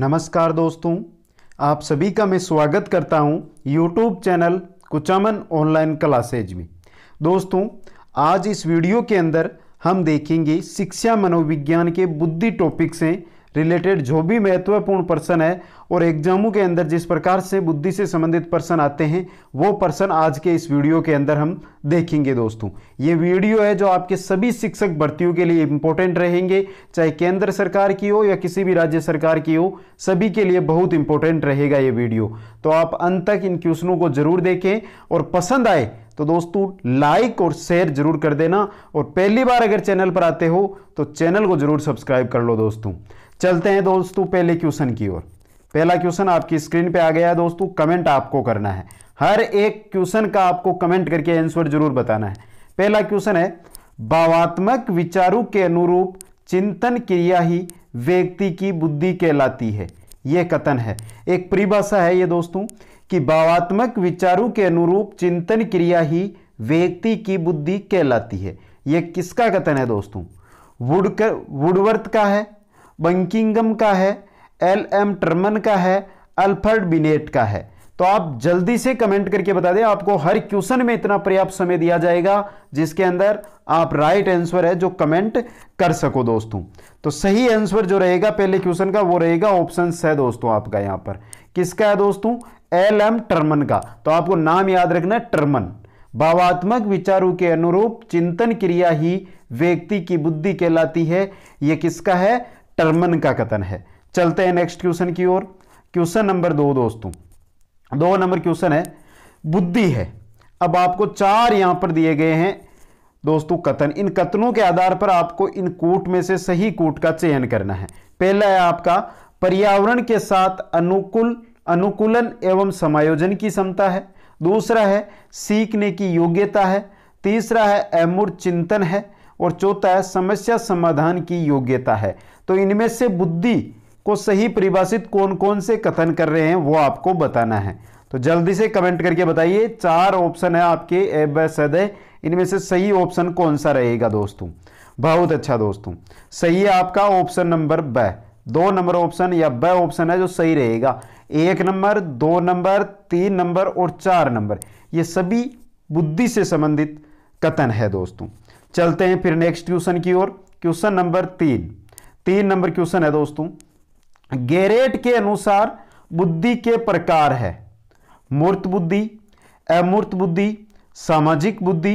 नमस्कार दोस्तों आप सभी का मैं स्वागत करता हूं YouTube channel Kuchaman online classes में दोस्तों आज इस वीडियो के अंदर हम देखेंगे शिक्षा मनोविज्ञान के बुद्धि टॉपिक से रिलेटेड जो भी महत्वपूर्ण पर्सन है और एग्जामों के अंदर जिस प्रकार से बुद्धि से संबंधित पर्सन आते हैं वो पर्सन आज के इस वीडियो के अंदर हम देखेंगे दोस्तों ये वीडियो है जो आपके सभी शिक्षक भर्तियों के लिए इंपॉर्टेंट रहेंगे चाहे केंद्र सरकार की हो या किसी भी राज्य सरकार की हो सभी के लिए बहुत इंपॉर्टेंट रहेगा ये वीडियो तो आप अंत तक इन क्वेश्चनों को जरूर देखें और पसंद आए तो दोस्तों लाइक और शेयर जरूर कर देना और पहली बार अगर चैनल पर आते हो तो चैनल को जरूर सब्सक्राइब कर लो दोस्तों चलते हैं दोस्तों पहले क्वेश्चन की ओर पहला क्वेश्चन आपकी स्क्रीन पे आ गया है दोस्तों कमेंट आपको करना है हर एक क्वेश्चन का आपको कमेंट करके आंसर जरूर बताना है पहला क्वेश्चन है भावात्मक विचारों के अनुरूप चिंतन क्रिया ही व्यक्ति की बुद्धि कहलाती है यह कथन है एक परिभाषा है ये दोस्तों कि भावात्मक विचारों के अनुरूप चिंतन क्रिया ही व्यक्ति की बुद्धि कहलाती है यह किसका कथन है दोस्तों वुडकर वुडवर्थ का है बंकिंगम का है एल एम टर्मन का है अल्फर्ड बिनेट का है तो आप जल्दी से कमेंट करके बता दें आपको हर क्वेश्चन में इतना पर्याप्त समय दिया जाएगा जिसके अंदर आप राइट आंसर है जो कमेंट कर सको दोस्तों तो सही आंसर जो रहेगा पहले क्वेश्चन का वो रहेगा ऑप्शन है दोस्तों आपका यहां पर किसका है दोस्तों एल एम टर्मन का तो आपको नाम याद रखना है टर्मन भावात्मक विचारों के अनुरूप चिंतन क्रिया ही व्यक्ति की बुद्धि कहलाती है यह किसका है टर्मन का कथन है चलते हैं नेक्स्ट क्वेश्चन की ओर क्वेश्चन नंबर दो दोस्तों दो नंबर क्वेश्चन है बुद्धि है अब आपको चार यहां पर दिए गए हैं दोस्तों कथन इन कथनों के आधार पर आपको इन कूट में से सही कूट का चयन करना है पहला है आपका पर्यावरण के साथ अनुकूल अनुकूलन एवं समायोजन की क्षमता है दूसरा है सीखने की योग्यता है तीसरा है अमूर्त चिंतन है और चौथा है समस्या समाधान की योग्यता है तो इनमें से बुद्धि को सही परिभाषित कौन कौन से कथन कर रहे हैं वो आपको बताना है तो जल्दी से कमेंट करके बताइए चार ऑप्शन है आपके ए ब सद इनमें से सही ऑप्शन कौन सा रहेगा दोस्तों बहुत अच्छा दोस्तों सही है आपका ऑप्शन नंबर ब दो नंबर ऑप्शन या ब ऑप्शन है जो सही रहेगा एक नंबर दो नंबर तीन नंबर और चार नंबर ये सभी बुद्धि से संबंधित कथन है दोस्तों चलते हैं फिर नेक्स्ट क्वेश्चन की ओर क्वेश्चन नंबर तीन तीन नंबर क्वेश्चन है दोस्तों गेरेट के अनुसार बुद्धि के प्रकार है मूर्त बुद्धि अमूर्त बुद्धि सामाजिक बुद्धि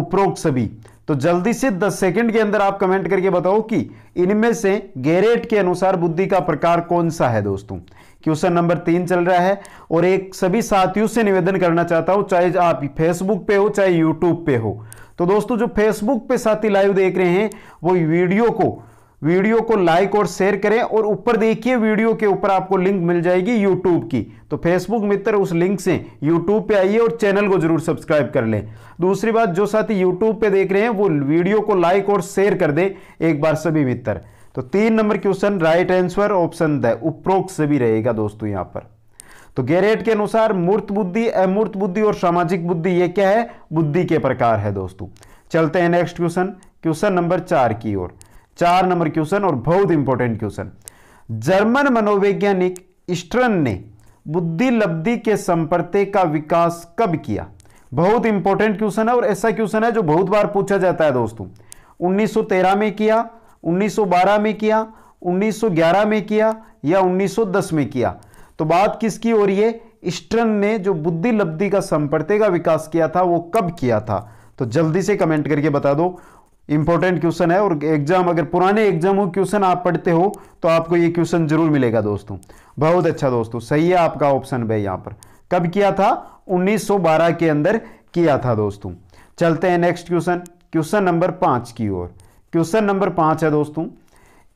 उपरोक्त सभी तो जल्दी से 10 सेकंड के अंदर आप कमेंट करके बताओ कि इनमें से गेरेट के अनुसार बुद्धि का प्रकार कौन सा है दोस्तों क्वेश्चन नंबर तीन चल रहा है और एक सभी साथियों से निवेदन करना चाहता हूं चाहे आप फेसबुक पे हो चाहे यूट्यूब पे हो तो दोस्तों जो फेसबुक पे साथी लाइव देख रहे हैं वो वीडियो को वीडियो को लाइक और शेयर करें और ऊपर देखिए वीडियो के ऊपर आपको लिंक मिल जाएगी यूट्यूब की तो फेसबुक मित्र उस लिंक से यूट्यूब पे आइए और चैनल को जरूर सब्सक्राइब कर लें दूसरी बात जो साथी यूट्यूब पे देख रहे हैं वो वीडियो को लाइक और शेयर कर दें एक बार सभी मित्र तो तीन number question right answer option D उपरोक्त सभी रहेगा दोस्तों यहाँ पर तो गैरेट के अनुसार मूर्त बुद्धि अमूर्त बुद्धि और सामाजिक बुद्धि ये क्या है बुद्धि के प्रकार है दोस्तों चलते हैं नेक्स्ट क्वेश्चन क्वेश्चन नंबर चार की ओर चार नंबर क्वेश्चन और बहुत इंपॉर्टेंट क्वेश्चन जर्मन मनोवैज्ञानिक स्ट्रन ने बुद्धि लब्धि के संपर्ते का विकास कब किया बहुत इंपॉर्टेंट क्वेश्चन है और ऐसा क्वेश्चन है जो बहुत बार पूछा जाता है दोस्तों 1913 में किया 1912 में किया 1911 में किया या 1910 में किया तो बात किसकी हो रही है स्ट्रन ने जो बुद्धि लब्धि का संपर्ते का विकास किया था वो कब किया था तो जल्दी से कमेंट करके बता दो इंपॉर्टेंट क्वेश्चन है और एग्जाम अगर पुराने एग्जाम हो क्वेश्चन आप पढ़ते हो तो आपको ये क्वेश्चन जरूर मिलेगा दोस्तों बहुत अच्छा दोस्तों सही है आपका ऑप्शन बे यहाँ पर कब किया था 1912 के अंदर किया था दोस्तों चलते हैं नेक्स्ट क्वेश्चन क्वेश्चन नंबर पाँच की ओर क्वेश्चन नंबर पाँच है दोस्तों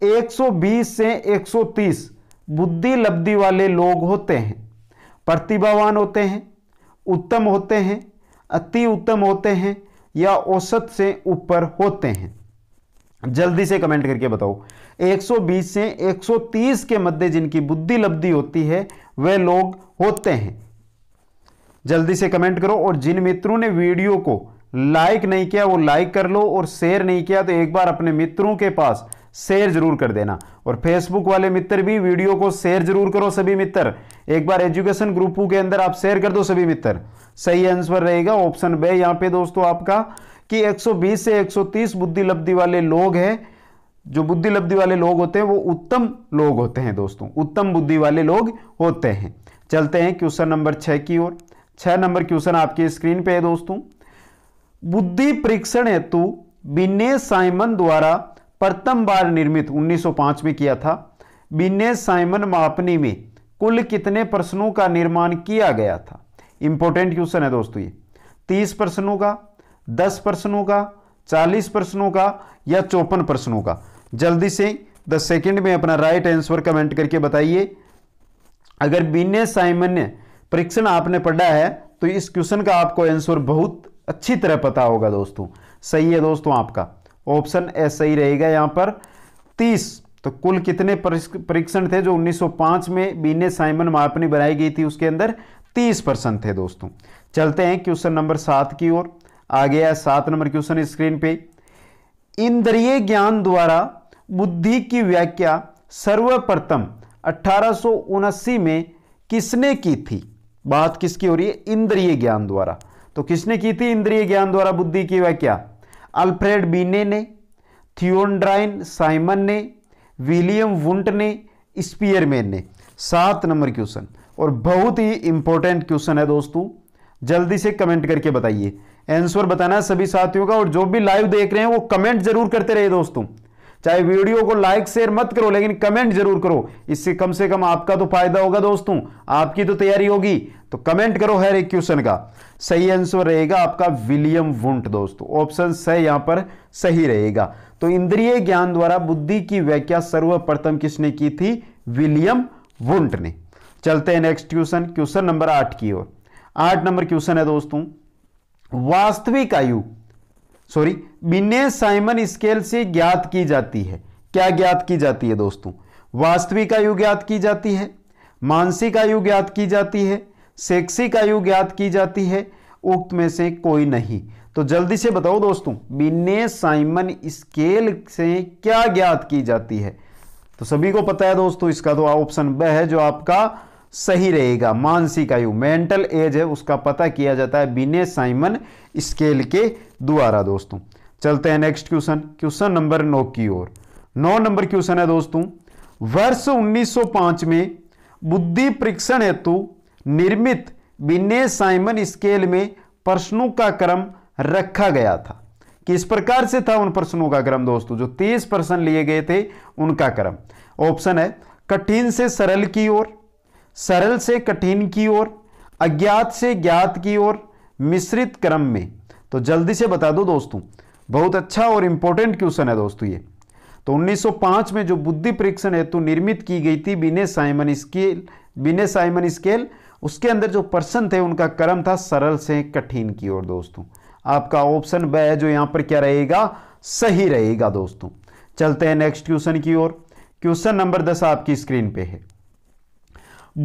120 से 130 बुद्धि लब्धि वाले लोग होते हैं प्रतिभावान होते हैं उत्तम होते हैं अति उत्तम होते हैं या औसत से ऊपर होते हैं जल्दी से कमेंट करके बताओ 120 से 130 के मध्य जिनकी बुद्धि लब्धि होती है वे लोग होते हैं जल्दी से कमेंट करो और जिन मित्रों ने वीडियो को लाइक नहीं किया वो लाइक कर लो और शेयर नहीं किया तो एक बार अपने मित्रों के पास शेयर जरूर कर देना और फेसबुक वाले मित्र भी वीडियो को शेयर जरूर करो सभी मित्र एक बार एजुकेशन ग्रुपों के अंदर आप शेयर कर दो सभी मित्र सही आंसर रहेगा ऑप्शन बे यहाँ पे दोस्तों आपका कि 120 से 130 बुद्धि लब्धि वाले लोग हैं जो बुद्धि लब्धि वाले लोग होते हैं वो उत्तम लोग होते हैं दोस्तों उत्तम बुद्धि वाले लोग होते हैं चलते हैं क्वेश्चन नंबर छः की ओर छः नंबर क्वेश्चन आपकी स्क्रीन पे है दोस्तों बुद्धि परीक्षण हेतु बिने साइमन द्वारा प्रथम बार निर्मित 1905 में किया था बिन्ने साइमन मापनी में कुल कितने प्रश्नों का निर्माण किया गया था इंपॉर्टेंट क्वेश्चन है दोस्तों ये तीस प्रश्नों का दस प्रश्नों का चालीस प्रश्नों का या चौपन प्रश्नों का जल्दी से द सेकेंड में अपना राइट आंसर कमेंट करके बताइए अगर बिन्ने साइमन परीक्षण आपने पढ़ा है तो इस क्वेश्चन का आपको आंसर बहुत अच्छी तरह पता होगा दोस्तों सही है दोस्तों आपका ऑप्शन ए सही रहेगा यहाँ पर तीस तो कुल कितने परीक्षण थे जो 1905 में बीने साइमन मापनी बनाई गई थी उसके अंदर 30 परसेंट थे दोस्तों चलते हैं क्वेश्चन नंबर सात की ओर आ गया सात नंबर क्वेश्चन स्क्रीन पे इंद्रिय ज्ञान द्वारा बुद्धि की व्याख्या सर्वप्रथम अठारह में किसने की थी बात किसकी हो रही है इंद्रिय ज्ञान द्वारा तो किसने की थी इंद्रिय ज्ञान द्वारा बुद्धि की व्याख्या अल्फ्रेड बीने ने थियोनड्राइन साइमन ने विलियम वुंट ने स्पीयरमैन ने सात नंबर क्वेश्चन और बहुत ही इंपॉर्टेंट क्वेश्चन है दोस्तों जल्दी से कमेंट करके बताइए आंसर बताना सभी साथियों का और जो भी लाइव देख रहे हैं वो कमेंट जरूर करते रहे दोस्तों चाहे वीडियो को लाइक शेयर मत करो लेकिन कमेंट जरूर करो इससे कम से कम आपका तो फायदा होगा दोस्तों आपकी तो तैयारी होगी तो कमेंट करो हर एक क्वेश्चन का सही आंसर रहेगा आपका विलियम वुंट दोस्तों ऑप्शन स यहां पर सही रहेगा तो इंद्रिय ज्ञान द्वारा बुद्धि की व्याख्या सर्वप्रथम किसने की थी विलियम वुंट ने चलते हैं नेक्स्ट क्वेश्चन क्वेश्चन नंबर आठ की ओर आठ नंबर क्वेश्चन है दोस्तों वास्तविक आयु सॉरी बिने साइमन स्केल से ज्ञात की जाती है क्या ज्ञात की जाती है दोस्तों वास्तविक आयु ज्ञात की जाती है मानसिक आयु ज्ञात की जाती है शैक्षिक आयु ज्ञात की जाती है उक्त में से कोई नहीं तो जल्दी से बताओ दोस्तों बिने साइमन स्केल से क्या ज्ञात की जाती है तो सभी को पता है दोस्तों इसका तो ऑप्शन ब है जो आपका सही रहेगा मानसिक आयु मेंटल एज है उसका पता किया जाता है बिने साइमन स्केल के द्वारा दोस्तों चलते हैं नेक्स्ट क्वेश्चन क्वेश्चन नंबर नौ की ओर नौ नंबर क्वेश्चन है दोस्तों वर्ष 1905 में बुद्धि परीक्षण हेतु निर्मित बिने साइमन स्केल में प्रश्नों का क्रम रखा गया था किस प्रकार से था उन प्रश्नों का क्रम दोस्तों जो तीस प्रश्न लिए गए थे उनका क्रम ऑप्शन है कठिन से सरल की ओर सरल से कठिन की ओर अज्ञात से ज्ञात की ओर मिश्रित क्रम में तो जल्दी से बता दो दोस्तों बहुत अच्छा और इंपॉर्टेंट क्वेश्चन है दोस्तों ये तो 1905 में जो बुद्धि परीक्षण हेतु निर्मित की गई थी Binet Simon scale Binet Simon scale उसके अंदर जो पर्सन थे उनका क्रम था सरल से कठिन की ओर दोस्तों आपका ऑप्शन ब है जो यहां पर क्या रहेगा सही रहेगा दोस्तों चलते हैं नेक्स्ट क्वेश्चन की ओर क्वेश्चन नंबर दस आपकी स्क्रीन पे है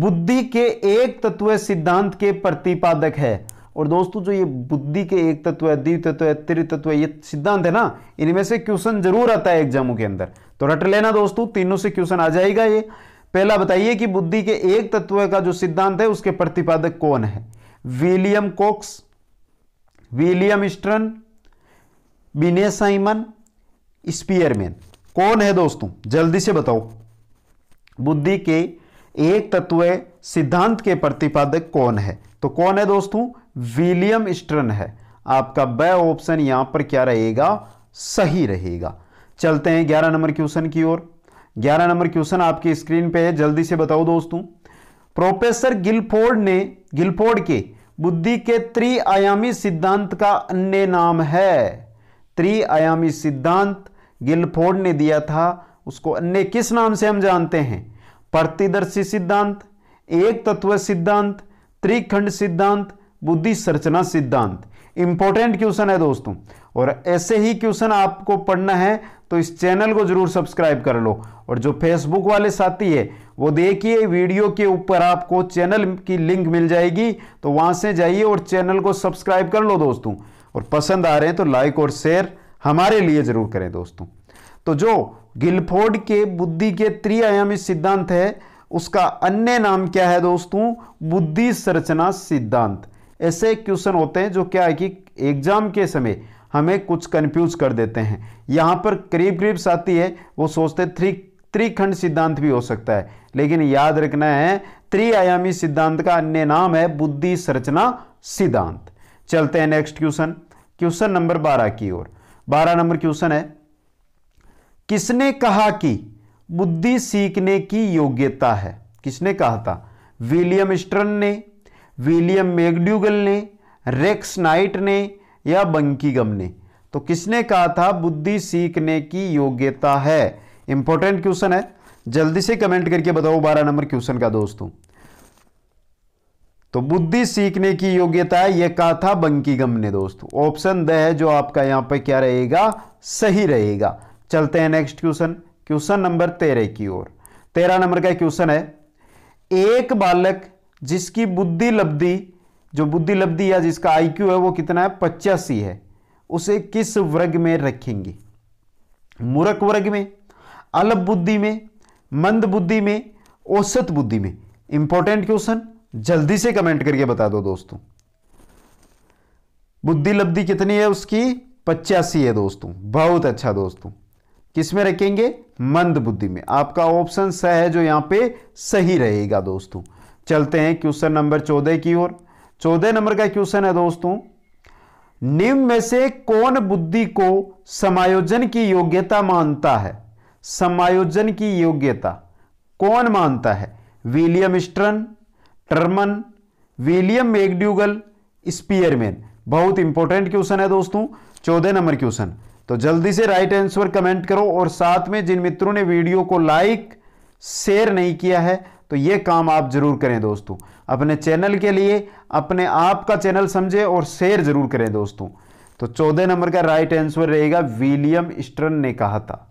बुद्धि के एक तत्व सिद्धांत के प्रतिपादक है और दोस्तों जो ये बुद्धि के एक तत्व है द्वि तत्व है त्रितत्व ये सिद्धांत है ना इनमें से क्वेश्चन जरूर आता है एग्जामों के अंदर तो रट लेना दोस्तों तीनों से क्वेश्चन आ जाएगा ये पहला बताइए कि बुद्धि के एक तत्व का जो सिद्धांत है उसके प्रतिपादक कौन है विलियम कोक्स विलियम स्ट्रन बिने साइमन स्पीयरमैन कौन है दोस्तों जल्दी से बताओ बुद्धि के एक तत्व सिद्धांत के प्रतिपादक कौन है तो कौन है दोस्तों विलियम स्टर्न है आपका ब ऑप्शन यहां पर क्या रहेगा सही रहेगा चलते हैं ग्यारह नंबर क्वेश्चन की ओर ग्यारह नंबर क्वेश्चन आपकी स्क्रीन पे है जल्दी से बताओ दोस्तों प्रोफेसर गिलफोर्ड ने गिलफोर्ड के बुद्धि के त्रिआयामी सिद्धांत का अन्य नाम है त्रिआयामी सिद्धांत गिलफोर्ड ने दिया था उसको अन्य किस नाम से हम जानते हैं प्रतिदर्शी सिद्धांत एक तत्व सिद्धांत त्रिखंड सिद्धांत बुद्धि संरचना सिद्धांत इंपॉर्टेंट क्वेश्चन है दोस्तों और ऐसे ही क्वेश्चन आपको पढ़ना है तो इस चैनल को जरूर सब्सक्राइब कर लो और जो फेसबुक वाले साथी है वो देखिए वीडियो के ऊपर आपको चैनल की लिंक मिल जाएगी तो वहां से जाइए और चैनल को सब्सक्राइब कर लो दोस्तों और पसंद आ रहे हैं तो लाइक और शेयर हमारे लिए जरूर करें दोस्तों तो जो गिलफोर्ड के बुद्धि के त्रिआयामी सिद्धांत है उसका अन्य नाम क्या है दोस्तों बुद्धि संरचना सिद्धांत ऐसे क्वेश्चन होते हैं जो क्या है कि एग्जाम के समय हमें कुछ कंफ्यूज कर देते हैं यहाँ पर करीब करीब साथी है वो सोचते थ्री त्रिखंड सिद्धांत भी हो सकता है लेकिन याद रखना है त्रिआयामी सिद्धांत का अन्य नाम है बुद्धि संरचना सिद्धांत चलते हैं नेक्स्ट क्वेश्चन क्वेश्चन नंबर बारह की ओर बारह नंबर क्वेश्चन है किसने कहा कि बुद्धि सीखने की योग्यता है किसने कहा था विलियम स्टर्न ने विलियम मेगड्यूगल ने रेक्स नाइट ने या बंकीगम ने तो किसने कहा था बुद्धि सीखने की योग्यता है इंपॉर्टेंट क्वेश्चन है जल्दी से कमेंट करके बताओ बारह नंबर क्वेश्चन का दोस्तों तो बुद्धि सीखने की योग्यता है यह कहा था बंकीगम ने दोस्तों ऑप्शन द है जो आपका यहां पर क्या रहेगा सही रहेगा चलते हैं नेक्स्ट क्वेश्चन क्वेश्चन नंबर तेरह की ओर तेरह नंबर का क्वेश्चन है एक बालक जिसकी बुद्धि लब्धि जो बुद्धि लब्धि या जिसका आईक्यू है वो कितना है पचासी है उसे किस वर्ग में रखेंगे मूर्ख वर्ग में अल्प बुद्धि में मंद बुद्धि में औसत बुद्धि में इंपॉर्टेंट क्वेश्चन जल्दी से कमेंट करके बता दो दोस्तों बुद्धि लब्धि कितनी है उसकी पचासी है दोस्तों बहुत अच्छा दोस्तों किस में रखेंगे मंद बुद्धि में आपका ऑप्शन स है जो यहां पे सही रहेगा दोस्तों चलते हैं क्वेश्चन नंबर चौदह की ओर चौदह नंबर का क्वेश्चन है दोस्तों निम्न में से कौन बुद्धि को समायोजन की योग्यता मानता है समायोजन की योग्यता कौन मानता है William Stern Terman William McDougall Spearman बहुत इंपॉर्टेंट क्वेश्चन है दोस्तों चौदह नंबर क्वेश्चन तो जल्दी से राइट आंसर कमेंट करो और साथ में जिन मित्रों ने वीडियो को लाइक शेयर नहीं किया है तो ये काम आप जरूर करें दोस्तों अपने चैनल के लिए अपने आप का चैनल समझे और शेयर जरूर करें दोस्तों तो चौदह नंबर का राइट आंसर रहेगा विलियम स्टर्न ने कहा था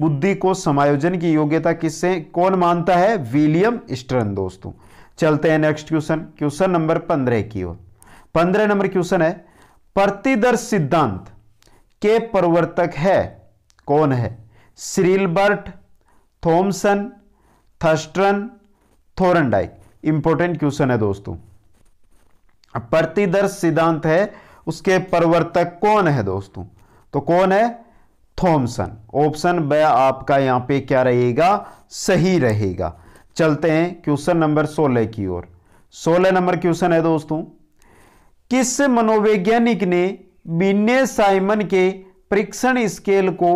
बुद्धि को समायोजन की योग्यता किससे कौन मानता है विलियम स्टर्न दोस्तों चलते हैं नेक्स्ट क्वेश्चन क्वेश्चन नंबर पंद्रह की ओर पंद्रह नंबर क्वेश्चन है प्रतिदर्श सिद्धांत के प्रवर्तक है कौन है Cyril Burt Thomson Thurstone Thorndike important question है दोस्तों प्रतिदर्श सिद्धांत है उसके प्रवर्तक कौन है दोस्तों तो कौन है थॉमसन ऑप्शन ब आपका यहां पे क्या रहेगा सही रहेगा चलते हैं क्वेश्चन नंबर सोलह की ओर सोलह नंबर क्वेश्चन है दोस्तों किस मनोवैज्ञानिक ने बिन्ने साइमन के परीक्षण स्केल को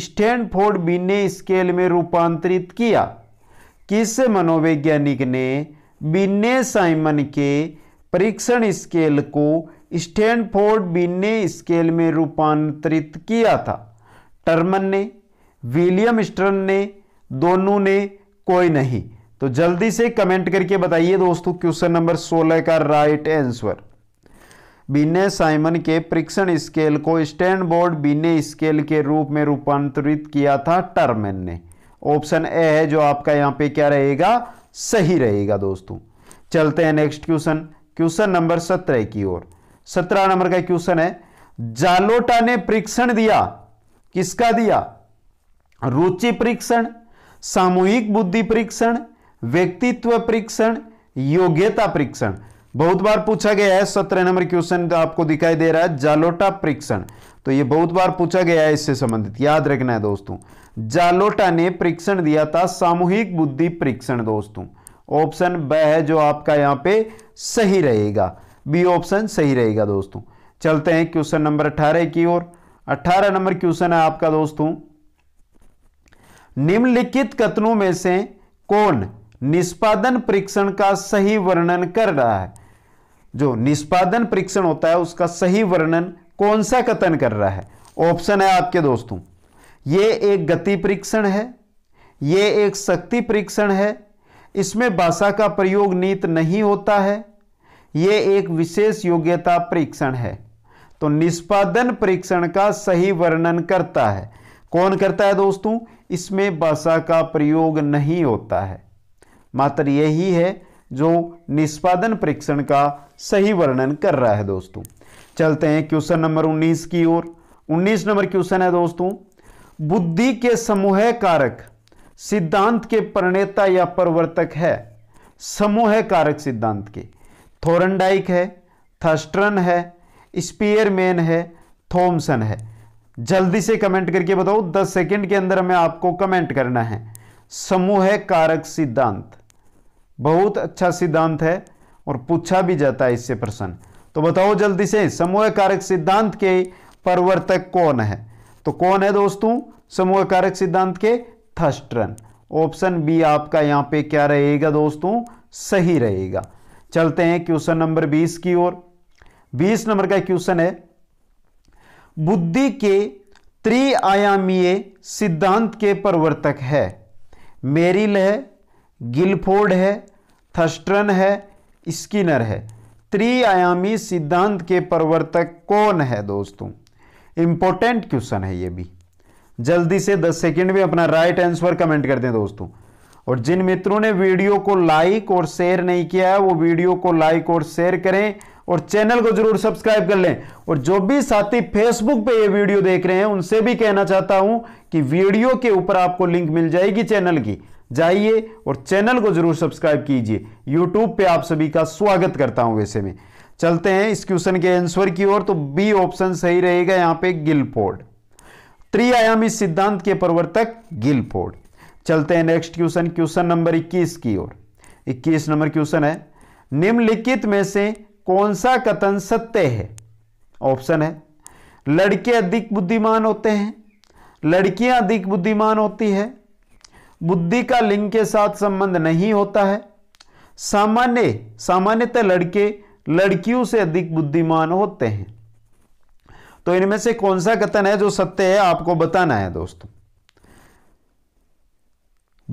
स्टैनफोर्ड बिन्ने स्केल में रूपांतरित किया किस मनोवैज्ञानिक ने बिन्ने साइमन के परीक्षण स्केल को स्टैनफोर्ड बिन्ने स्केल में रूपांतरित किया था टर्मन ने विलियम स्टर्न ने दोनों ने कोई नहीं तो जल्दी से कमेंट करके बताइए दोस्तों क्वेश्चन नंबर 16 का राइट आंसर बिन्ने साइमन के प्रिक्सन स्केल को स्टैंड बोर्ड बीने स्केल के रूप में रूपांतरित किया था टर्मेन ने ऑप्शन ए है जो आपका यहां पे क्या रहेगा सही रहेगा दोस्तों चलते हैं नेक्स्ट क्वेश्चन क्वेश्चन नंबर सत्रह की ओर सत्रह नंबर का क्वेश्चन है जालोटा ने परीक्षण दिया किसका दिया रुचि परीक्षण सामूहिक बुद्धि परीक्षण व्यक्तित्व परीक्षण योग्यता परीक्षण बहुत बार पूछा गया है सत्रह नंबर क्वेश्चन आपको दिखाई दे रहा है जालोटा परीक्षण तो ये बहुत बार पूछा गया है इससे संबंधित याद रखना है दोस्तों जालोटा ने परीक्षण दिया था सामूहिक बुद्धि परीक्षण दोस्तों ऑप्शन ब है जो आपका यहां पे सही रहेगा बी ऑप्शन सही रहेगा दोस्तों चलते हैं क्वेश्चन नंबर अठारह की ओर अठारह नंबर क्वेश्चन है आपका दोस्तों निम्नलिखित कथनों में से कौन निष्पादन परीक्षण का सही वर्णन कर रहा है जो निष्पादन परीक्षण होता है उसका सही वर्णन कौन सा कथन कर रहा है ऑप्शन है आपके दोस्तों ये एक गति परीक्षण है ये एक शक्ति परीक्षण है इसमें भाषा का प्रयोग नीत नहीं होता है ये एक विशेष योग्यता परीक्षण है तो निष्पादन परीक्षण का सही वर्णन करता है कौन करता है दोस्तों इसमें भाषा का प्रयोग नहीं होता है मात्र यही है जो निष्पादन परीक्षण का सही वर्णन कर रहा है दोस्तों चलते हैं क्वेश्चन नंबर 19 की ओर 19 नंबर क्वेश्चन है दोस्तों बुद्धि के समूह कारक सिद्धांत के प्रणेता या प्रवर्तक है समूह कारक सिद्धांत के थोरनडाइक है थर्स्टन है स्पीयरमैन है थॉमसन है जल्दी से कमेंट करके बताओ 10 सेकंड के अंदर हमें आपको कमेंट करना है समूह कारक सिद्धांत बहुत अच्छा सिद्धांत है और पूछा भी जाता है इससे प्रश्न तो बताओ जल्दी से समूह कारक सिद्धांत के परिवर्तक कौन है तो कौन है दोस्तों समूह कारक सिद्धांत के थस्ट्रन ऑप्शन बी आपका यहां पे क्या रहेगा दोस्तों सही रहेगा चलते हैं क्वेश्चन नंबर 20 की ओर 20 नंबर का क्वेश्चन है बुद्धि के त्रिआयामीय सिद्धांत के प्रवर्तक है मेरिल है गिलफोर्ड है थस्ट्रन है स्किनर है त्रिआयामी सिद्धांत के प्रवर्तक कौन है दोस्तों इंपॉर्टेंट क्वेश्चन है ये भी जल्दी से 10 सेकंड में अपना राइट आंसर कमेंट कर दें दोस्तों और जिन मित्रों ने वीडियो को लाइक और शेयर नहीं किया है वो वीडियो को लाइक और शेयर करें और चैनल को जरूर सब्सक्राइब कर लें और जो भी साथी फेसबुक पे ये वीडियो देख रहे हैं उनसे भी कहना चाहता हूं कि वीडियो के ऊपर आपको लिंक मिल जाएगी चैनल की जाइए और चैनल को जरूर सब्सक्राइब कीजिए यूट्यूब पे आप सभी का स्वागत करता हूं वैसे में चलते हैं इस क्वेश्चन के आंसर की ओर तो बी ऑप्शन सही रहेगा यहां पे गिलफोर्ड त्रिआयामी सिद्धांत के प्रवर्तक गिलफोर्ड चलते हैं नेक्स्ट क्वेश्चन क्वेश्चन नंबर 21 की ओर 21 नंबर क्वेश्चन है निम्नलिखित में से कौन सा कथन सत्य है ऑप्शन है लड़के अधिक बुद्धिमान होते हैं लड़कियां अधिक बुद्धिमान होती है बुद्धि का लिंग के साथ संबंध नहीं होता है सामान्य सामान्यतः लड़के लड़कियों से अधिक बुद्धिमान होते हैं तो इनमें से कौन सा कथन है जो सत्य है आपको बताना है दोस्तों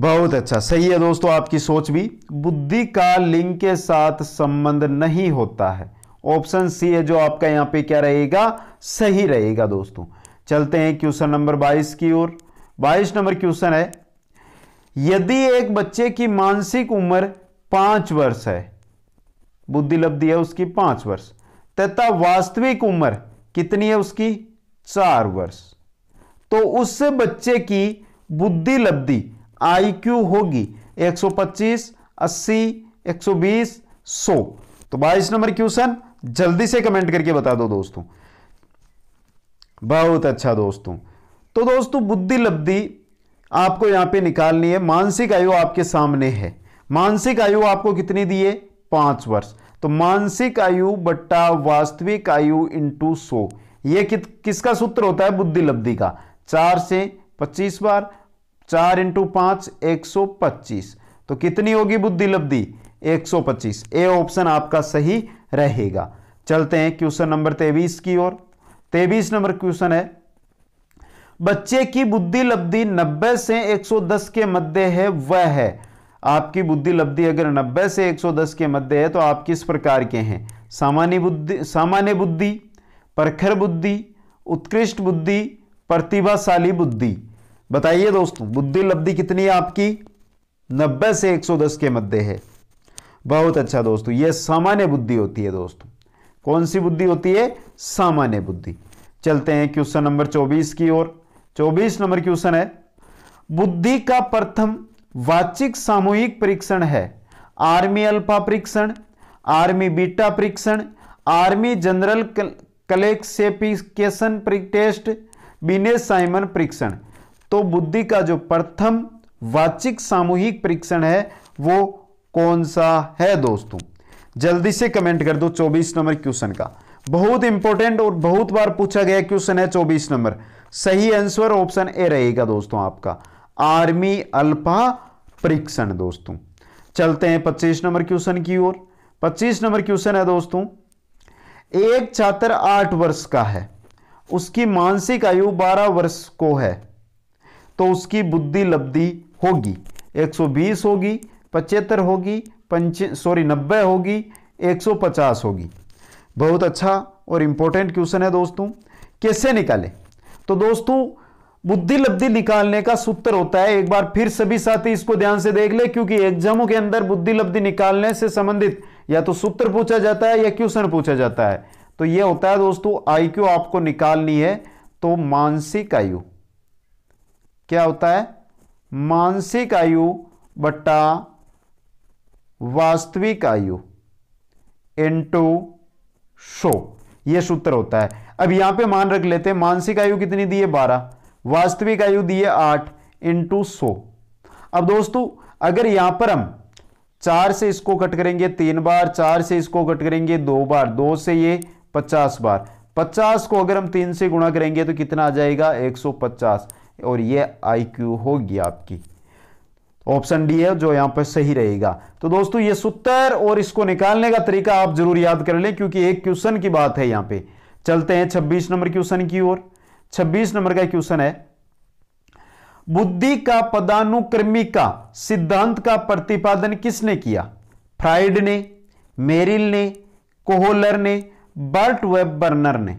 बहुत अच्छा सही है दोस्तों आपकी सोच भी बुद्धि का लिंग के साथ संबंध नहीं होता है ऑप्शन सी है जो आपका यहां पे क्या रहेगा सही रहेगा दोस्तों चलते हैं क्वेश्चन नंबर 22 की ओर 22 नंबर क्वेश्चन है यदि एक बच्चे की मानसिक उम्र पांच वर्ष है बुद्धि लब्धि है उसकी पांच वर्ष तथा वास्तविक उम्र कितनी है उसकी चार वर्ष तो उस बच्चे की बुद्धि लब्धि आईक्यू होगी 125, 80, 120, 100 तो 22 नंबर क्वेश्चन जल्दी से कमेंट करके बता दो दोस्तों बहुत अच्छा दोस्तों तो दोस्तों बुद्धि लब्धि आपको यहां पे निकालनी है मानसिक आयु आपके सामने है मानसिक आयु आपको कितनी दी है पांच वर्ष तो मानसिक आयु बट्टा वास्तविक आयु इंटू सो यह कि, किसका सूत्र होता है बुद्धि लब्धि का चार से पच्चीस बार चार इंटू पांच एक सौ पच्चीस तो कितनी होगी बुद्धि लब्धि एक सौ पच्चीस ए ऑप्शन आपका सही रहेगा चलते हैं क्वेश्चन नंबर तेईस की ओर तेईस नंबर क्वेश्चन है बच्चे की बुद्धि लब्धि 90 से 110 के मध्य है वह है आपकी बुद्धि लब्धि अगर 90 से 110 के मध्य है तो आप किस प्रकार के हैं सामान्य बुद्धि सामान्य बुद्धि प्रखर बुद्धि उत्कृष्ट बुद्धि प्रतिभाशाली बुद्धि बताइए दोस्तों बुद्धि लब्धि कितनी है आपकी 90 से 110 के मध्य है बहुत अच्छा दोस्तों यह सामान्य बुद्धि होती है दोस्तों कौन सी बुद्धि होती है सामान्य बुद्धि चलते हैं क्वेश्चन नंबर 24 की ओर चौबीस नंबर क्वेश्चन है बुद्धि का प्रथम वाचिक सामूहिक परीक्षण है आर्मी अल्फा परीक्षण आर्मी बीटा परीक्षण army general classification test Binet Simon परीक्षण तो बुद्धि का जो प्रथम वाचिक सामूहिक परीक्षण है वो कौन सा है दोस्तों जल्दी से कमेंट कर दो 24 नंबर क्वेश्चन का बहुत इंपॉर्टेंट और बहुत बार पूछा गया क्वेश्चन है 24 नंबर सही आंसर ऑप्शन ए रहेगा दोस्तों आपका आर्मी अल्पा परीक्षण दोस्तों चलते हैं पच्चीस नंबर क्वेश्चन की ओर पच्चीस नंबर क्वेश्चन है दोस्तों एक छात्र आठ वर्ष का है उसकी मानसिक आयु बारह वर्ष को है तो उसकी बुद्धि लब्धि होगी 120 होगी पचहत्तर होगी पंच सॉरी नब्बे होगी 150 होगी बहुत अच्छा और इंपॉर्टेंट क्वेश्चन है दोस्तों कैसे निकाले तो दोस्तों बुद्धि लब्धि निकालने का सूत्र होता है एक बार फिर सभी साथी इसको ध्यान से देख ले क्योंकि एग्जामों के अंदर बुद्धि लब्धि निकालने से संबंधित या तो सूत्र पूछा जाता है या क्वेश्चन पूछा जाता है तो यह होता है दोस्तों आईक्यू आपको निकालनी है तो मानसिक आयु क्या होता है मानसिक आयु बट्टा वास्तविक आयु इंटू शो यह सूत्र होता है अब यहां पे मान रख लेते हैं मानसिक आयु कितनी दी है बारह वास्तविक आयु दी है आठ इंटू सो अब दोस्तों अगर यहां पर हम चार से इसको कट करेंगे तीन बार चार से इसको कट करेंगे दो बार दो से ये पचास बार पचास को अगर हम तीन से गुणा करेंगे तो कितना आ जाएगा एक सौ पचास और ये आई क्यू होगी आपकी ऑप्शन डी है जो यहां पर सही रहेगा तो दोस्तों ये सूत्र और इसको निकालने का तरीका आप जरूर याद कर लें क्योंकि एक क्वेश्चन की बात है यहां पर चलते हैं 26 नंबर क्वेश्चन की ओर 26 नंबर का क्वेश्चन है बुद्धि का पदानुक्रमी का सिद्धांत का प्रतिपादन किसने किया फ्राइड ने मेरिल ने कोहोलर ने बर्ट वेब बर्नर ने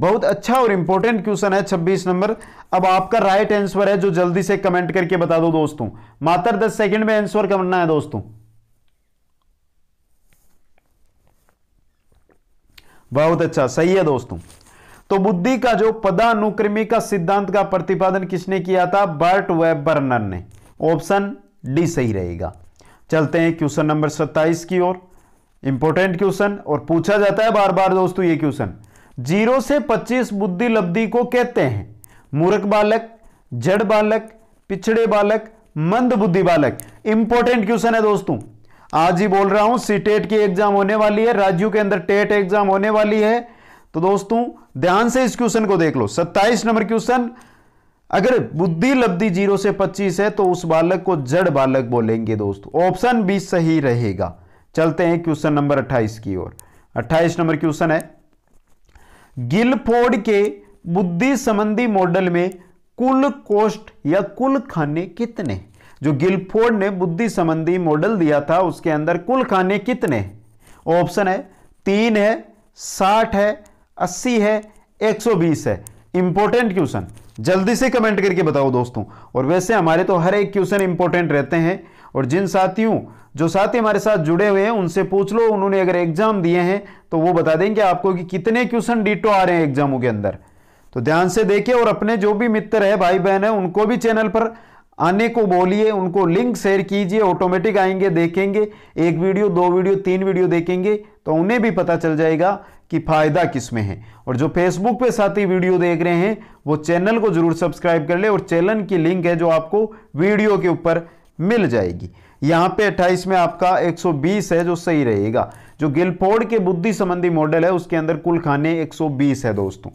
बहुत अच्छा और इंपॉर्टेंट क्वेश्चन है 26 नंबर अब आपका राइट आंसर है जो जल्दी से कमेंट करके बता दो दोस्तों मात्र 10 सेकंड में आंसर करना है दोस्तों बहुत अच्छा सही है दोस्तों तो बुद्धि का जो पदानुक्रमी का सिद्धांत का प्रतिपादन किसने किया था बर्ट वेब बर्नर ने ऑप्शन डी सही रहेगा चलते हैं क्वेश्चन नंबर 27 की ओर इंपॉर्टेंट क्वेश्चन और पूछा जाता है बार बार दोस्तों ये क्वेश्चन जीरो से 25 बुद्धि लब्धि को कहते हैं मूर्ख बालक जड़ बालक पिछड़े बालक मंद बुद्धि बालक इंपॉर्टेंट क्वेश्चन है दोस्तों आज ही बोल रहा हूं सी टेट e की एग्जाम होने वाली है राज्यों के अंदर टेट एग्जाम e होने वाली है तो दोस्तों ध्यान से इस क्वेश्चन को देख लो 27 नंबर क्वेश्चन अगर बुद्धि लब्धि जीरो से 25 है तो उस बालक को जड़ बालक बोलेंगे दोस्तों ऑप्शन बी सही रहेगा चलते हैं क्वेश्चन नंबर 28 की ओर 28 नंबर क्वेश्चन है गिलफोर्ड के बुद्धि संबंधी मॉडल में कुल कोष्ट या कुल खाने कितने जो गिलफोर्ड ने बुद्धि संबंधी मॉडल दिया था उसके अंदर कुल खाने कितने ऑप्शन है तीन है साठ है अस्सी है एक सौ बीस है इंपॉर्टेंट क्वेश्चन जल्दी से कमेंट करके बताओ दोस्तों और वैसे हमारे तो हर एक क्वेश्चन इंपॉर्टेंट रहते हैं और जिन साथियों जो साथी हमारे साथ जुड़े हुए हैं उनसे पूछ लो उन्होंने अगर एग्जाम दिए हैं तो वो बता देंगे आपको कि कितने क्वेश्चन डिटो आ रहे हैं एग्जामों के अंदर तो ध्यान से देखिए और अपने जो भी मित्र है भाई बहन है उनको भी चैनल पर आने को बोलिए उनको लिंक शेयर कीजिए ऑटोमेटिक आएंगे देखेंगे एक वीडियो दो वीडियो तीन वीडियो देखेंगे तो उन्हें भी पता चल जाएगा कि फ़ायदा किस में है और जो फेसबुक पे साथी वीडियो देख रहे हैं वो चैनल को ज़रूर सब्सक्राइब कर ले और चैनल की लिंक है जो आपको वीडियो के ऊपर मिल जाएगी यहाँ पे 28 में आपका 120 है जो सही रहेगा जो गिलफोर्ड के बुद्धि संबंधी मॉडल है उसके अंदर कुल खाने 120 है दोस्तों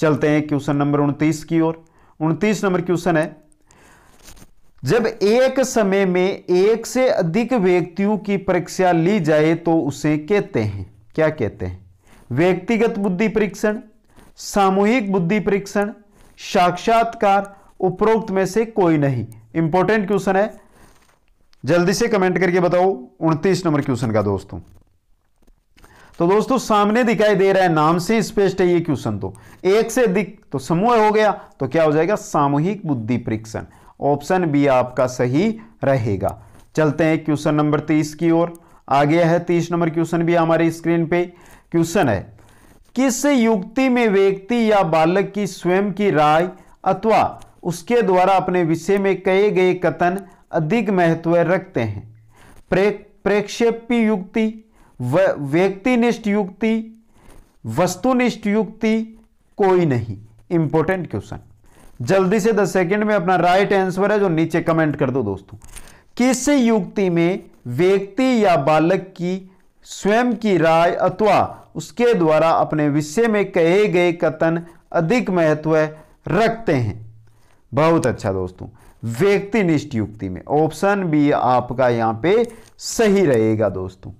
चलते हैं क्वेश्चन नंबर उनतीस की ओर उनतीस नंबर क्वेश्चन है जब एक समय में एक से अधिक व्यक्तियों की परीक्षा ली जाए तो उसे कहते हैं क्या कहते हैं व्यक्तिगत बुद्धि परीक्षण सामूहिक बुद्धि परीक्षण साक्षात्कार उपरोक्त में से कोई नहीं इंपॉर्टेंट क्वेश्चन है जल्दी से कमेंट करके बताओ उनतीस नंबर क्वेश्चन का दोस्तों तो दोस्तों सामने दिखाई दे रहा है नाम से स्पष्ट है ये क्वेश्चन तो एक से अधिक तो समूह हो गया तो क्या हो जाएगा सामूहिक बुद्धि परीक्षण ऑप्शन बी आपका सही रहेगा चलते हैं क्वेश्चन नंबर तीस की ओर आ गया है तीस नंबर क्वेश्चन भी हमारी स्क्रीन पे क्वेश्चन है किस युक्ति में व्यक्ति या बालक की स्वयं की राय अथवा उसके द्वारा अपने विषय में कहे गए कथन अधिक महत्व रखते हैं प्रे प्रेक्षेपी युक्ति व्यक्तिनिष्ठ युक्ति वस्तुनिष्ठ युक्ति कोई नहीं इंपॉर्टेंट क्वेश्चन जल्दी से दस सेकंड में अपना राइट आंसर है जो नीचे कमेंट कर दो दोस्तों किस युक्ति में व्यक्ति या बालक की स्वयं की राय अथवा उसके द्वारा अपने विषय में कहे गए कथन अधिक महत्व रखते हैं बहुत अच्छा दोस्तों व्यक्तिनिष्ठ युक्ति में ऑप्शन बी आपका यहां पे सही रहेगा दोस्तों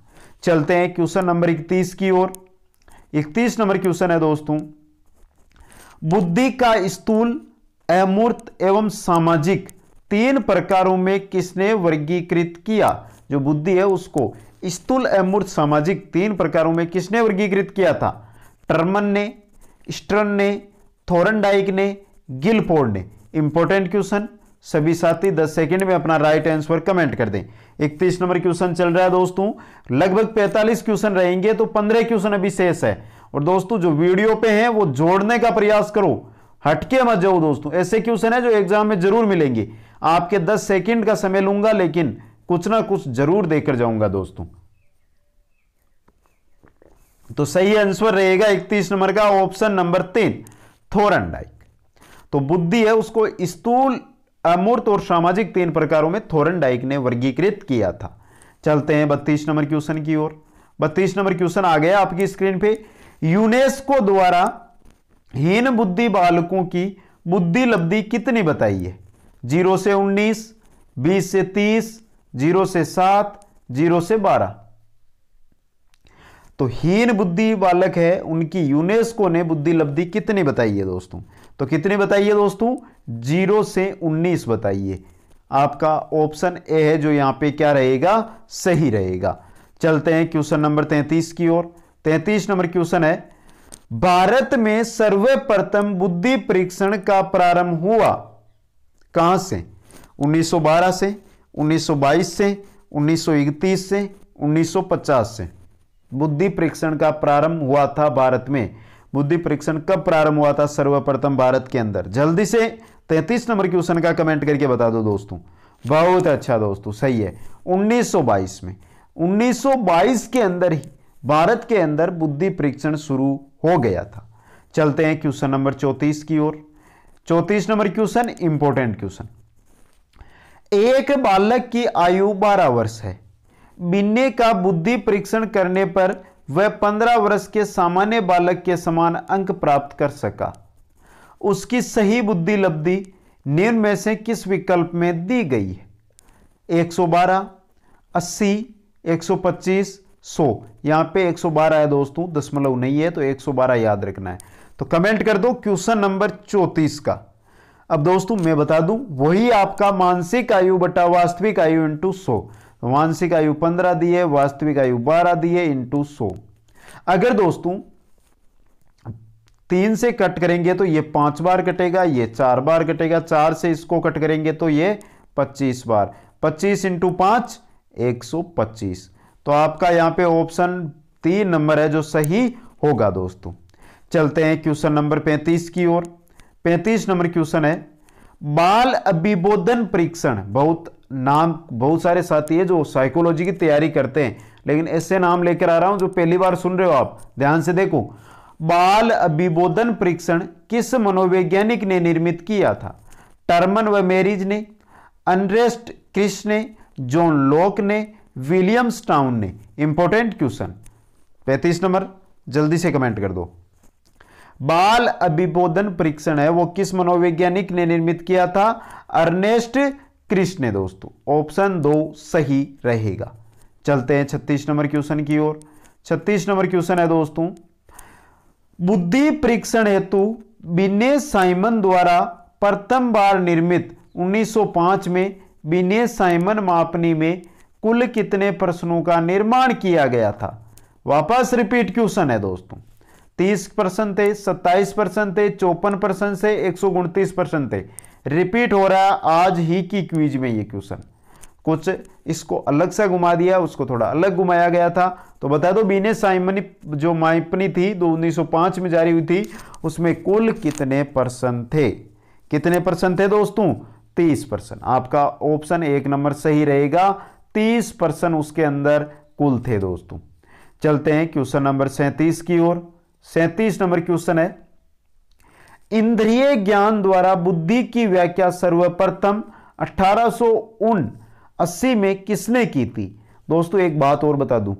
चलते हैं क्वेश्चन नंबर इकतीस की ओर इकतीस नंबर क्वेश्चन है दोस्तों बुद्धि का स्थूल अमूर्त एवं सामाजिक तीन प्रकारों में किसने वर्गीकृत किया जो बुद्धि है उसको स्थूल अमूर्त सामाजिक तीन प्रकारों में किसने वर्गीकृत किया था टर्मन ने स्ट्रन ने थोरनडाइक ने गिलफोर्ड ने इंपॉर्टेंट क्वेश्चन सभी साथी 10 सेकंड में अपना राइट आंसर कमेंट कर दें इकतीस नंबर क्वेश्चन चल रहा है दोस्तों लगभग 45 क्वेश्चन रहेंगे तो 15 क्वेश्चन अभी शेष है और दोस्तों जो वीडियो पे हैं वो जोड़ने का प्रयास करो हटके मत जाओ दोस्तों ऐसे क्वेश्चन है जो एग्जाम में जरूर मिलेंगे आपके 10 सेकंड का समय लूंगा लेकिन कुछ ना कुछ जरूर देकर जाऊंगा दोस्तों तो सही आंसर रहेगा 31 नंबर का ऑप्शन नंबर तीन थोरन डाइक तो बुद्धि है उसको स्थूल अमूर्त और सामाजिक तीन प्रकारों में थोरन डाइक ने वर्गीकृत किया था चलते हैं बत्तीस नंबर क्वेश्चन की ओर बत्तीस नंबर क्वेश्चन आ गया आपकी स्क्रीन पे यूनेस्को द्वारा हीन बुद्धि बालकों की बुद्धि लब्धि कितनी बताइए जीरो से उन्नीस बीस से तीस जीरो से सात जीरो से बारह तो हीन बुद्धि बालक है उनकी यूनेस्को ने बुद्धि लब्धि कितनी बताइए दोस्तों तो कितनी बताइए दोस्तों जीरो से उन्नीस बताइए आपका ऑप्शन ए है जो यहां पे क्या रहेगा सही रहेगा चलते हैं क्वेश्चन नंबर तैंतीस की ओर तैंतीस नंबर क्वेश्चन है भारत में सर्वप्रथम बुद्धि परीक्षण का प्रारंभ हुआ कहां से 1912 से 1922 से 1931 से 1950 से बुद्धि परीक्षण का प्रारंभ हुआ था भारत में बुद्धि परीक्षण कब प्रारंभ हुआ था सर्वप्रथम भारत के अंदर जल्दी से 33 नंबर क्वेश्चन का कमेंट करके बता दो दोस्तों बहुत अच्छा दोस्तों सही है 1922 में 1922 के अंदर ही भारत के अंदर बुद्धि परीक्षण शुरू हो गया था चलते हैं क्वेश्चन नंबर चौतीस की ओर चौतीस नंबर क्वेश्चन इंपॉर्टेंट क्वेश्चन एक बालक की आयु बारह वर्ष है बिन्ने का बुद्धि परीक्षण करने पर वह पंद्रह वर्ष के सामान्य बालक के समान अंक प्राप्त कर सका उसकी सही बुद्धि लब्धि निम्न में से किस विकल्प में दी गई है 112, 80, 125, सो यहां पे 112 है दोस्तों दशमलव नहीं है तो 112 याद रखना है तो कमेंट कर दो क्वेश्चन नंबर चौतीस का अब दोस्तों मैं बता दूं वही आपका मानसिक आयु बटा वास्तविक आयु इंटू सो तो मानसिक आयु पंद्रह दी है वास्तविक आयु बारह दी है इंटू सो अगर दोस्तों तीन से कट करेंगे तो ये पांच बार कटेगा ये चार बार कटेगा चार से इसको कट करेंगे तो ये पच्चीस बार पच्चीस इंटू पांच एक सौ पच्चीस तो आपका यहां पे ऑप्शन तीन नंबर है जो सही होगा दोस्तों चलते हैं क्वेश्चन नंबर पैंतीस की ओर पैंतीस नंबर क्वेश्चन है बाल अभिबोधन परीक्षण बहुत नाम बहुत सारे साथी है जो साइकोलॉजी की तैयारी करते हैं लेकिन ऐसे नाम लेकर आ रहा हूं जो पहली बार सुन रहे हो आप ध्यान से देखो बाल अभिबोधन परीक्षण किस मनोवैज्ञानिक ने निर्मित किया था टर्मन व मेरिज ने अनरेस्ट क्रिश ने जॉन लोक ने विलियम्स टाउन ने इंपॉर्टेंट क्वेश्चन पैंतीस नंबर जल्दी से कमेंट कर दो बाल अभिबोधन परीक्षण है वो किस मनोवैज्ञानिक ने निर्मित किया था अर्नेस्ट कृष्ण ने दोस्तों ऑप्शन दो सही रहेगा चलते हैं छत्तीस नंबर क्वेश्चन की ओर छत्तीस नंबर क्वेश्चन है दोस्तों बुद्धि परीक्षण हेतु बिने साइमन द्वारा प्रथम बार निर्मित 1905 में बिने साइमन मापनी में कुल कितने प्रश्नों का निर्माण किया गया था वापस रिपीट क्वेश्चन है दोस्तों तीस परसेंट थे सत्ताईस परसेंट थे चौपन परसेंट से एक सौ उनतीस परसेंट थे रिपीट हो रहा है आज ही की क्वीज में ये क्वेश्चन कुछ इसको अलग से घुमा दिया उसको थोड़ा अलग घुमाया गया था तो बता दो बीने साइमनी जो माइपनी थी दो पांच में जारी हुई थी उसमें कुल कितने परसेंट थे कितने परसेंट थे दोस्तों 30 परसेंट आपका ऑप्शन एक नंबर सही रहेगा तीस पर्सन उसके अंदर कुल थे दोस्तों चलते हैं क्वेश्चन नंबर सैंतीस की ओर सैंतीस नंबर क्वेश्चन है इंद्रिय ज्ञान द्वारा बुद्धि की व्याख्या सर्वप्रथम अठारह में किसने की थी दोस्तों एक बात और बता दूं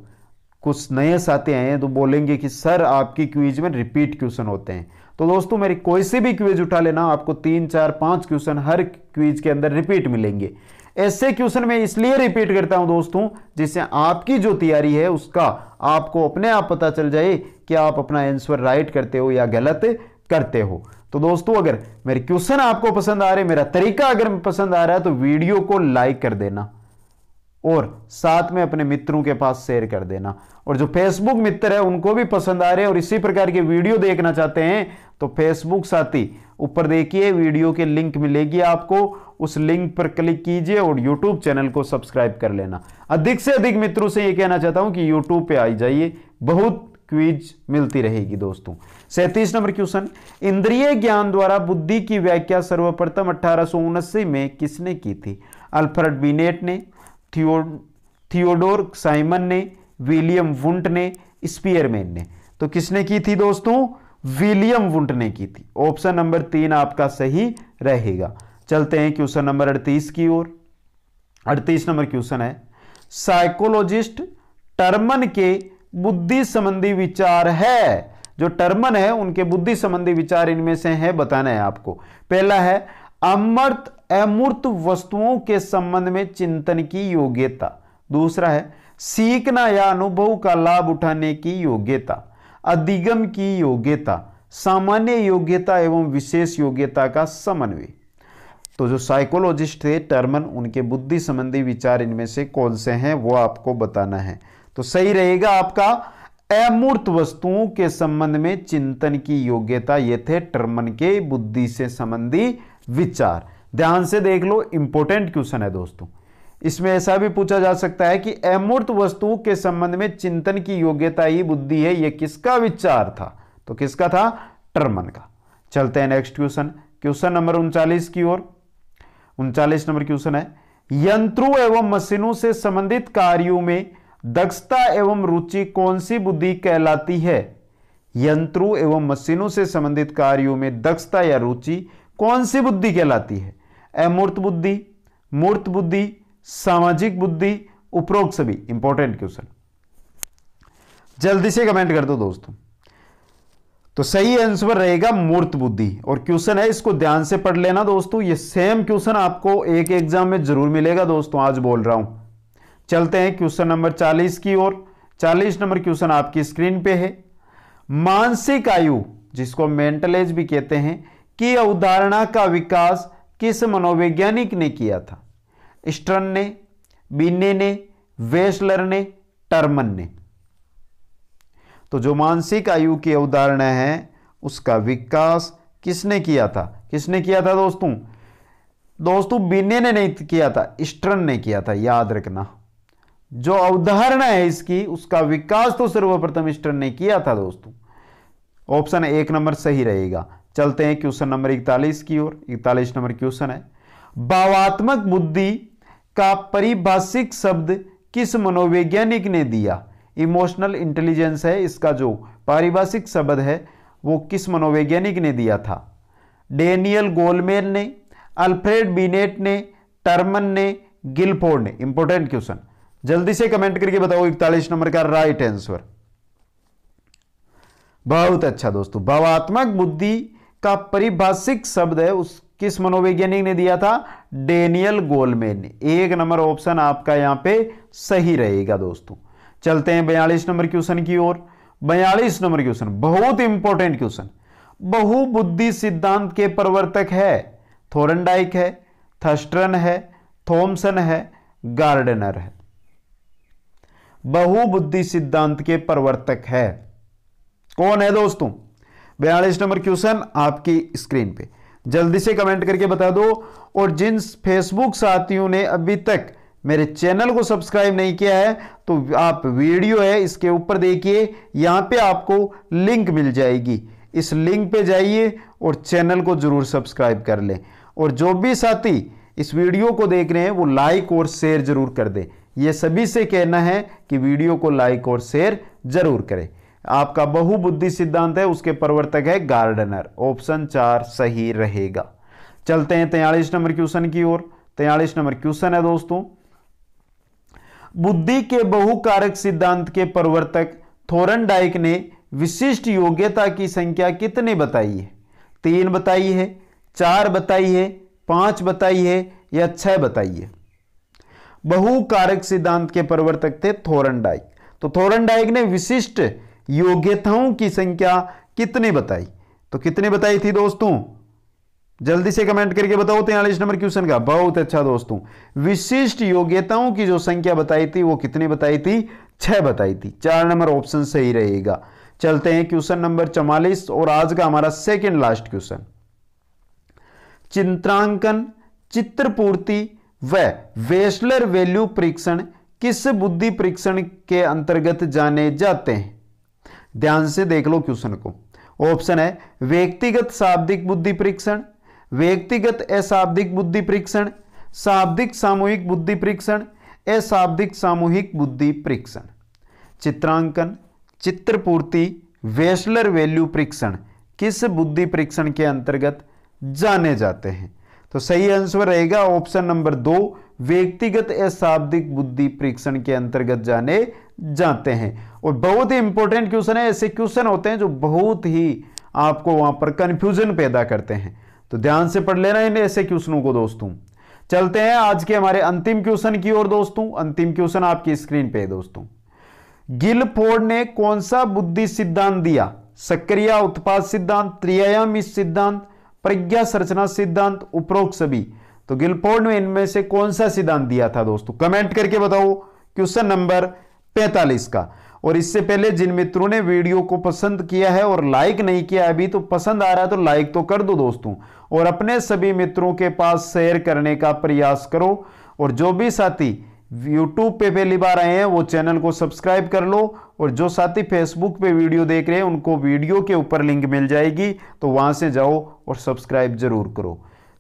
कुछ नए साथी आए हैं तो बोलेंगे कि सर आपकी क्विज में रिपीट क्वेश्चन होते हैं तो दोस्तों मेरी कोई सी भी क्विज उठा लेना आपको तीन चार पांच क्वेश्चन हर क्विज के अंदर रिपीट मिलेंगे ऐसे क्वेश्चन में इसलिए रिपीट करता हूं दोस्तों जिससे आपकी जो तैयारी है उसका आपको अपने आप पता चल जाए कि आप अपना आंसर राइट करते हो या गलत करते हो तो दोस्तों अगर मेरे क्वेश्चन आपको पसंद आ रहे मेरा तरीका अगर पसंद आ रहा है तो वीडियो को लाइक कर देना और साथ में अपने मित्रों के पास शेयर कर देना और जो फेसबुक मित्र है उनको भी पसंद आ रहे हैं और इसी प्रकार के वीडियो देखना चाहते हैं तो फेसबुक साथी ऊपर देखिए वीडियो के लिंक मिलेगी आपको उस लिंक पर क्लिक कीजिए और यूट्यूब चैनल को सब्सक्राइब कर लेना अधिक से अधिक मित्रों से ये कहना चाहता हूं कि यूट्यूब पे आई जाइए बहुत क्वीज मिलती रहेगी दोस्तों सैंतीस नंबर क्वेश्चन इंद्रिय ज्ञान द्वारा बुद्धि की व्याख्या सर्वप्रथम अठारह में किसने की थी अल्फ्रेड बीनेट ने थियो थियोडोर साइमन ने विलियम वुंट ने स्पीयरमैन ने तो किसने की थी दोस्तों विलियम वुंट ने की थी ऑप्शन नंबर तीन आपका सही रहेगा चलते हैं क्वेश्चन नंबर अड़तीस की ओर अड़तीस नंबर क्वेश्चन है साइकोलॉजिस्ट टर्मन के बुद्धि संबंधी विचार है जो टर्मन है उनके बुद्धि संबंधी विचार इनमें से है बताना है आपको पहला है अमर्त अमूर्त वस्तुओं के संबंध में चिंतन की योग्यता दूसरा है सीखना या अनुभव का लाभ उठाने की योग्यता अधिगम की योग्यता सामान्य योग्यता एवं विशेष योग्यता का समन्वय तो जो साइकोलॉजिस्ट थे टर्मन उनके बुद्धि संबंधी विचार इनमें से कौन से हैं वो आपको बताना है तो सही रहेगा आपका अमूर्त वस्तुओं के संबंध में चिंतन की योग्यता ये थे टर्मन के बुद्धि से संबंधी विचार ध्यान से देख लो इंपॉर्टेंट क्वेश्चन है दोस्तों इसमें ऐसा भी पूछा जा सकता है कि अमूर्त वस्तु के संबंध में चिंतन की योग्यता ही बुद्धि है यह किसका विचार था तो किसका था टर्मन का चलते हैं नेक्स्ट क्वेश्चन क्वेश्चन नंबर उनचालीस की ओर उनचालीस नंबर क्वेश्चन है यंत्रों एवं मशीनों से संबंधित कार्यों में दक्षता एवं रुचि कौन सी बुद्धि कहलाती है यंत्रों एवं मशीनों से संबंधित कार्यों में दक्षता या रुचि कौन सी बुद्धि कहलाती है अमूर्त बुद्धि मूर्त बुद्धि सामाजिक बुद्धि उपरोक्त सभी इंपॉर्टेंट क्वेश्चन जल्दी से कमेंट कर दो दोस्तों तो सही आंसर रहेगा मूर्त बुद्धि और क्वेश्चन है इसको ध्यान से पढ़ लेना दोस्तों ये सेम क्वेश्चन आपको एक एग्जाम में जरूर मिलेगा दोस्तों आज बोल रहा हूं चलते हैं क्वेश्चन नंबर 40 की ओर 40 नंबर क्वेश्चन आपकी स्क्रीन पे है मानसिक आयु जिसको मेंटल एज भी कहते हैं की अवधारणा का विकास किस मनोवैज्ञानिक ने किया था स्ट्रन ने बीने ने वेस्लर ने टर्मन ने तो जो मानसिक आयु की अवधारणा है उसका विकास किसने किया था किसने किया था दोस्तों दोस्तों बीने ने नहीं किया था स्ट्रन ने किया था याद रखना जो अवधारणा है इसकी उसका विकास तो सर्वप्रथम स्टर्न ने किया था दोस्तों ऑप्शन एक नंबर सही रहेगा चलते हैं क्वेश्चन नंबर इकतालीस की ओर इकतालीस नंबर क्वेश्चन है भावात्मक बुद्धि का परिभाषिक शब्द किस मनोवैज्ञानिक ने दिया इमोशनल इंटेलिजेंस है इसका जो पारिभाषिक शब्द है वो किस मनोवैज्ञानिक ने दिया था डेनियल गोलमेन ने अल्फ्रेड बीनेट ने टर्मन ने गिलफोर्ड ने इंपॉर्टेंट क्वेश्चन जल्दी से कमेंट करके बताओ इकतालीस नंबर का राइट आंसर बहुत अच्छा दोस्तों भावात्मक बुद्धि का परिभाषिक शब्द है उस किस मनोवैज्ञानिक ने दिया था डेनियल गोलमेन एक नंबर ऑप्शन आपका यहां पे सही रहेगा दोस्तों चलते हैं बयालीस नंबर क्वेश्चन की ओर बयालीस नंबर क्वेश्चन बहुत इंपॉर्टेंट क्वेश्चन बहुबुद्धि सिद्धांत के प्रवर्तक है थोरनडाइक है थस्टरन है थॉमसन है गार्डनर है बहुबुद्धि सिद्धांत के प्रवर्तक है कौन है दोस्तों बयालीस नंबर क्वेश्चन आपकी स्क्रीन पे जल्दी से कमेंट करके बता दो और जिन फेसबुक साथियों ने अभी तक मेरे चैनल को सब्सक्राइब नहीं किया है तो आप वीडियो है इसके ऊपर देखिए यहाँ पे आपको लिंक मिल जाएगी इस लिंक पे जाइए और चैनल को ज़रूर सब्सक्राइब कर लें और जो भी साथी इस वीडियो को देख रहे हैं वो लाइक और शेयर ज़रूर कर दें ये सभी से कहना है कि वीडियो को लाइक और शेयर ज़रूर करें आपका बहुबुद्धि सिद्धांत है उसके प्रवर्तक है गार्डनर ऑप्शन चार सही रहेगा चलते हैं तैयलीस नंबर क्वेश्चन की ओर तैयलीस नंबर क्वेश्चन है दोस्तों बुद्धि के बहुकारक सिद्धांत के प्रवर्तक थोरन डाइक ने विशिष्ट योग्यता की संख्या कितने बताई है तीन बताई है चार बताई है पांच बताई है या छह बताई है बहुकारक सिद्धांत के प्रवर्तक थे थोरन डाइक तो थोरन डाइक ने विशिष्ट योग्यताओं की संख्या कितने बताई तो कितने बताई थी दोस्तों जल्दी से कमेंट करके बताओ तैयलीस नंबर क्वेश्चन का बहुत अच्छा दोस्तों विशिष्ट योग्यताओं की जो संख्या बताई थी वो कितने बताई थी छह बताई थी चार नंबर ऑप्शन सही रहेगा चलते हैं क्वेश्चन नंबर चौवालीस और आज का हमारा सेकेंड लास्ट क्वेश्चन चित्रांकन चित्रपूर्ति व वेस्लर वैल्यू परीक्षण किस बुद्धि परीक्षण के अंतर्गत जाने जाते हैं ध्यान से देख लो क्वेश्चन को ऑप्शन है व्यक्तिगत शाब्दिक बुद्धि परीक्षण व्यक्तिगत अशाब्दिक बुद्धि परीक्षण शाब्दिक सामूहिक बुद्धि परीक्षण अशाब्दिक सामूहिक बुद्धि परीक्षण चित्रांकन चित्रपूर्ति वेस्लर वैल्यू परीक्षण किस बुद्धि परीक्षण के अंतर्गत जाने जाते हैं तो सही आंसर रहेगा ऑप्शन नंबर दो व्यक्तिगत अशाब्दिक बुद्धि परीक्षण के अंतर्गत जाने जाते हैं और बहुत ही इंपॉर्टेंट क्वेश्चन है ऐसे क्वेश्चन होते हैं जो बहुत ही आपको वहां पर कंफ्यूजन पैदा करते हैं तो ध्यान से पढ़ लेना इन ऐसे क्वेश्चनों को दोस्तों चलते हैं आज के हमारे अंतिम क्वेश्चन की ओर दोस्तों अंतिम क्वेश्चन आपकी स्क्रीन पे है दोस्तों फोर्ड ने कौन सा बुद्धि सिद्धांत दिया सक्रिय उत्पाद सिद्धांत त्रियायामी सिद्धांत प्रज्ञा संरचना सिद्धांत उपरोक्त सभी तो फोर्ड ने इनमें से कौन सा सिद्धांत दिया था दोस्तों कमेंट करके बताओ क्वेश्चन नंबर पैंतालीस का और इससे पहले जिन मित्रों ने वीडियो को पसंद किया है और लाइक नहीं किया अभी तो पसंद आ रहा है तो लाइक तो कर दो दोस्तों और अपने सभी मित्रों के पास शेयर करने का प्रयास करो और जो भी साथी यूट्यूब पे पहली बार आए हैं वो चैनल को सब्सक्राइब कर लो और जो साथी फेसबुक पे वीडियो देख रहे हैं उनको वीडियो के ऊपर लिंक मिल जाएगी तो वहाँ से जाओ और सब्सक्राइब जरूर करो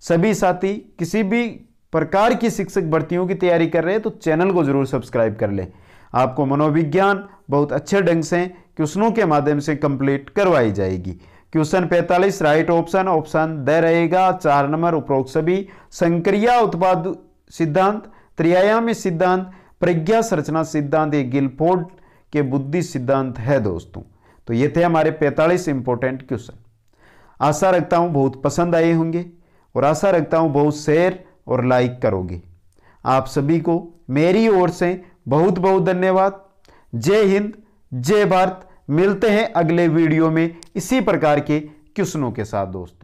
सभी साथी किसी भी प्रकार की शिक्षक भर्तियों की तैयारी कर रहे हैं तो चैनल को जरूर सब्सक्राइब कर लें आपको मनोविज्ञान बहुत अच्छे ढंग से क्वेश्चनों के माध्यम से कंप्लीट करवाई जाएगी question 45 right option option D रहेगा चार नंबर उपरोक्त सभी संक्रिया उत्पाद सिद्धांत त्रियायामी सिद्धांत प्रज्ञा संरचना सिद्धांत ये गिलफोर्ड के बुद्धि सिद्धांत है दोस्तों तो ये थे हमारे 45 इंपॉर्टेंट क्वेश्चन आशा रखता हूँ बहुत पसंद आए होंगे और आशा रखता हूँ बहुत शेयर और लाइक करोगे आप सभी को मेरी ओर से बहुत बहुत धन्यवाद जय हिंद जय भारत मिलते हैं अगले वीडियो में इसी प्रकार के क्वेश्चनों के साथ दोस्तों